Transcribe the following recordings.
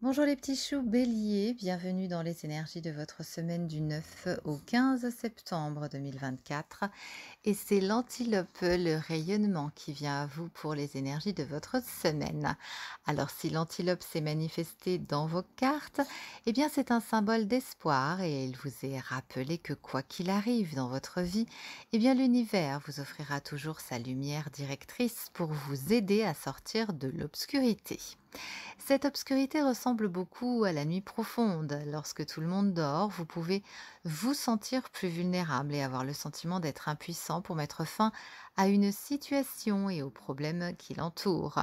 Bonjour les petits choux béliers, bienvenue dans les énergies de votre semaine du 9 au 15 septembre 2024. Et c'est l'antilope, le rayonnement qui vient à vous pour les énergies de votre semaine. Alors si l'antilope s'est manifestée dans vos cartes, eh bien c'est un symbole d'espoir et il vous est rappelé que quoi qu'il arrive dans votre vie, eh bien l'univers vous offrira toujours sa lumière directrice pour vous aider à sortir de l'obscurité. Cette obscurité ressemble beaucoup à la nuit profonde. Lorsque tout le monde dort, vous pouvez vous sentir plus vulnérable et avoir le sentiment d'être impuissant pour mettre fin à une situation et aux problèmes qui l'entourent.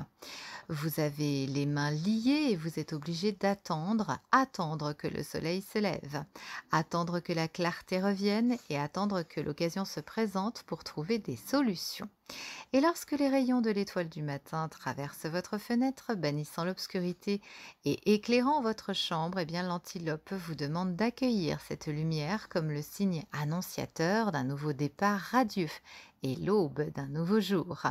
Vous avez les mains liées et vous êtes obligé d'attendre, attendre que le soleil se lève, attendre que la clarté revienne et attendre que l'occasion se présente pour trouver des solutions et lorsque les rayons de l'étoile du matin traversent votre fenêtre, bannissant l'obscurité et éclairant votre chambre, eh bien l'antilope vous demande d'accueillir cette lumière comme le signe annonciateur d'un nouveau départ radieux et l'aube d'un nouveau jour.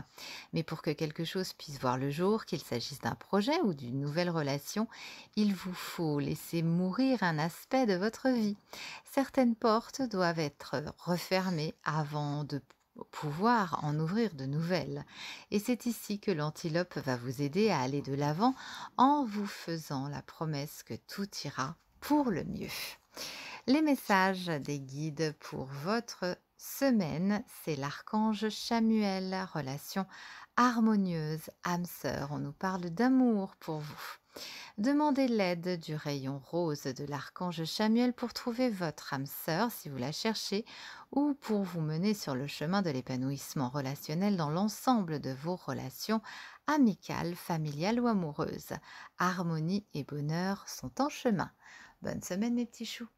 Mais pour que quelque chose puisse voir le jour, qu'il s'agisse d'un projet ou d'une nouvelle relation, il vous faut laisser mourir un aspect de votre vie. Certaines portes doivent être refermées avant de pouvoir en ouvrir de nouvelles. Et c'est ici que l'antilope va vous aider à aller de l'avant en vous faisant la promesse que tout ira pour le mieux. Les messages des guides pour votre semaine, c'est l'archange Chamuel, relation harmonieuse, âme sœur, on nous parle d'amour pour vous. Demandez l'aide du rayon rose de l'archange Chamuel pour trouver votre âme sœur si vous la cherchez ou pour vous mener sur le chemin de l'épanouissement relationnel dans l'ensemble de vos relations amicales, familiales ou amoureuses. Harmonie et bonheur sont en chemin. Bonne semaine mes petits choux.